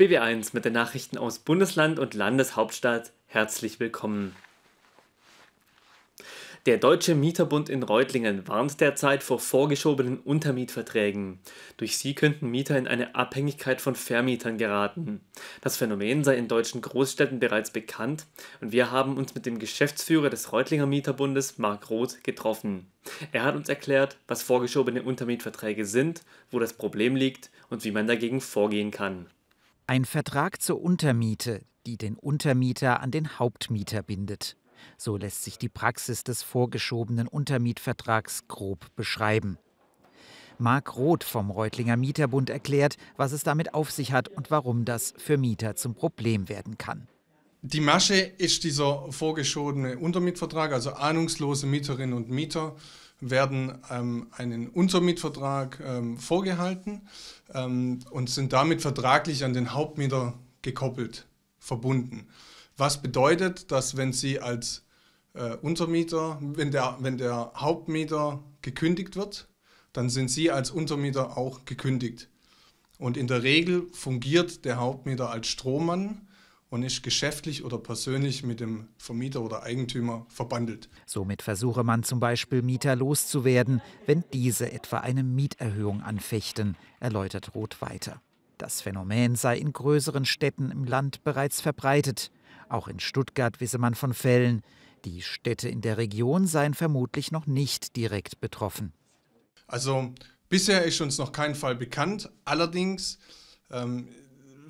BB1 mit den Nachrichten aus Bundesland und Landeshauptstadt. Herzlich willkommen. Der Deutsche Mieterbund in Reutlingen warnt derzeit vor vorgeschobenen Untermietverträgen. Durch sie könnten Mieter in eine Abhängigkeit von Vermietern geraten. Das Phänomen sei in deutschen Großstädten bereits bekannt und wir haben uns mit dem Geschäftsführer des Reutlinger Mieterbundes, Marc Roth, getroffen. Er hat uns erklärt, was vorgeschobene Untermietverträge sind, wo das Problem liegt und wie man dagegen vorgehen kann. Ein Vertrag zur Untermiete, die den Untermieter an den Hauptmieter bindet. So lässt sich die Praxis des vorgeschobenen Untermietvertrags grob beschreiben. Marc Roth vom Reutlinger Mieterbund erklärt, was es damit auf sich hat und warum das für Mieter zum Problem werden kann. Die Masche ist dieser vorgeschobene Untermietvertrag, also ahnungslose Mieterinnen und Mieter werden ähm, einen Untermietvertrag ähm, vorgehalten ähm, und sind damit vertraglich an den Hauptmieter gekoppelt, verbunden. Was bedeutet, dass wenn Sie als äh, Untermieter, wenn der, wenn der Hauptmieter gekündigt wird, dann sind Sie als Untermieter auch gekündigt. Und in der Regel fungiert der Hauptmieter als Strohmann und ist geschäftlich oder persönlich mit dem Vermieter oder Eigentümer verbandelt. Somit versuche man zum Beispiel Mieter loszuwerden, wenn diese etwa eine Mieterhöhung anfechten, erläutert Roth weiter. Das Phänomen sei in größeren Städten im Land bereits verbreitet. Auch in Stuttgart wisse man von Fällen. Die Städte in der Region seien vermutlich noch nicht direkt betroffen. Also bisher ist uns noch kein Fall bekannt. Allerdings ähm,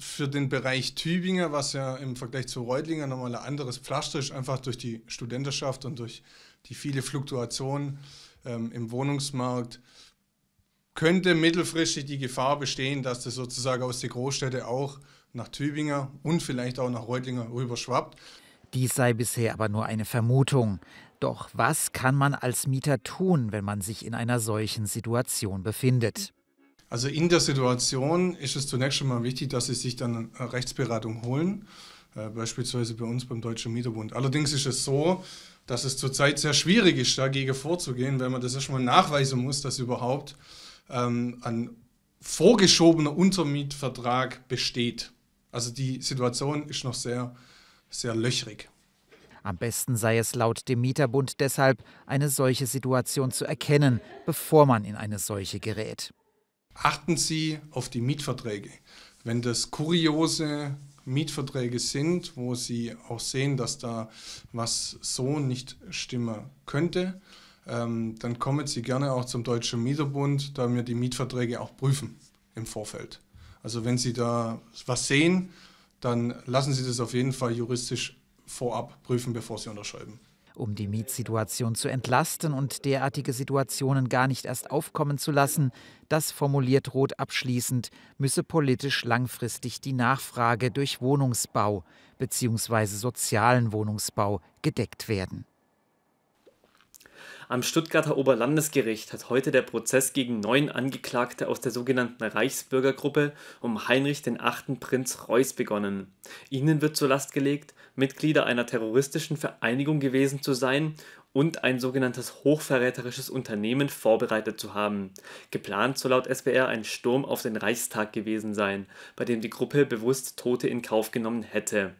für den Bereich Tübinger, was ja im Vergleich zu Reutlinger nochmal ein anderes Pflaster ist, einfach durch die Studentenschaft und durch die viele Fluktuation ähm, im Wohnungsmarkt, könnte mittelfristig die Gefahr bestehen, dass das sozusagen aus der Großstädte auch nach Tübinger und vielleicht auch nach Reutlinger rüberschwappt. Dies sei bisher aber nur eine Vermutung. Doch was kann man als Mieter tun, wenn man sich in einer solchen Situation befindet? Also in der Situation ist es zunächst schon mal wichtig, dass Sie sich dann Rechtsberatung holen, äh, beispielsweise bei uns beim Deutschen Mieterbund. Allerdings ist es so, dass es zurzeit sehr schwierig ist, dagegen vorzugehen, weil man das erstmal nachweisen muss, dass überhaupt ähm, ein vorgeschobener Untermietvertrag besteht. Also die Situation ist noch sehr, sehr löchrig. Am besten sei es laut dem Mieterbund deshalb, eine solche Situation zu erkennen, bevor man in eine solche gerät. Achten Sie auf die Mietverträge. Wenn das kuriose Mietverträge sind, wo Sie auch sehen, dass da was so nicht stimmen könnte, ähm, dann kommen Sie gerne auch zum Deutschen Mieterbund, da wir die Mietverträge auch prüfen im Vorfeld. Also wenn Sie da was sehen, dann lassen Sie das auf jeden Fall juristisch vorab prüfen, bevor Sie unterschreiben. Um die Mietsituation zu entlasten und derartige Situationen gar nicht erst aufkommen zu lassen, das formuliert Roth abschließend, müsse politisch langfristig die Nachfrage durch Wohnungsbau bzw. sozialen Wohnungsbau gedeckt werden. Am Stuttgarter Oberlandesgericht hat heute der Prozess gegen neun Angeklagte aus der sogenannten Reichsbürgergruppe um Heinrich VIII. Prinz Reuß begonnen. Ihnen wird zur Last gelegt, Mitglieder einer terroristischen Vereinigung gewesen zu sein und ein sogenanntes hochverräterisches Unternehmen vorbereitet zu haben. Geplant soll laut SBR ein Sturm auf den Reichstag gewesen sein, bei dem die Gruppe bewusst Tote in Kauf genommen hätte.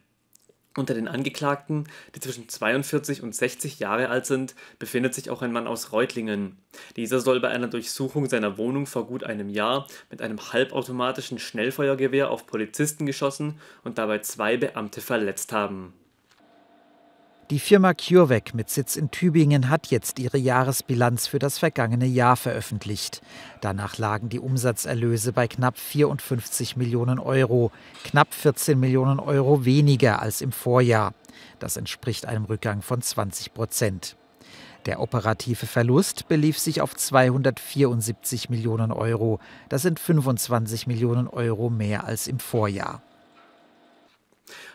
Unter den Angeklagten, die zwischen 42 und 60 Jahre alt sind, befindet sich auch ein Mann aus Reutlingen. Dieser soll bei einer Durchsuchung seiner Wohnung vor gut einem Jahr mit einem halbautomatischen Schnellfeuergewehr auf Polizisten geschossen und dabei zwei Beamte verletzt haben. Die Firma CureVac mit Sitz in Tübingen hat jetzt ihre Jahresbilanz für das vergangene Jahr veröffentlicht. Danach lagen die Umsatzerlöse bei knapp 54 Millionen Euro, knapp 14 Millionen Euro weniger als im Vorjahr. Das entspricht einem Rückgang von 20 Prozent. Der operative Verlust belief sich auf 274 Millionen Euro. Das sind 25 Millionen Euro mehr als im Vorjahr.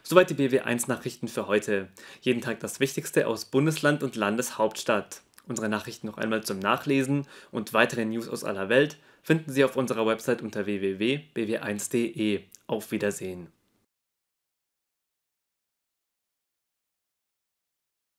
Soweit die BW1-Nachrichten für heute. Jeden Tag das Wichtigste aus Bundesland und Landeshauptstadt. Unsere Nachrichten noch einmal zum Nachlesen und weitere News aus aller Welt finden Sie auf unserer Website unter www.bw1.de. Auf Wiedersehen.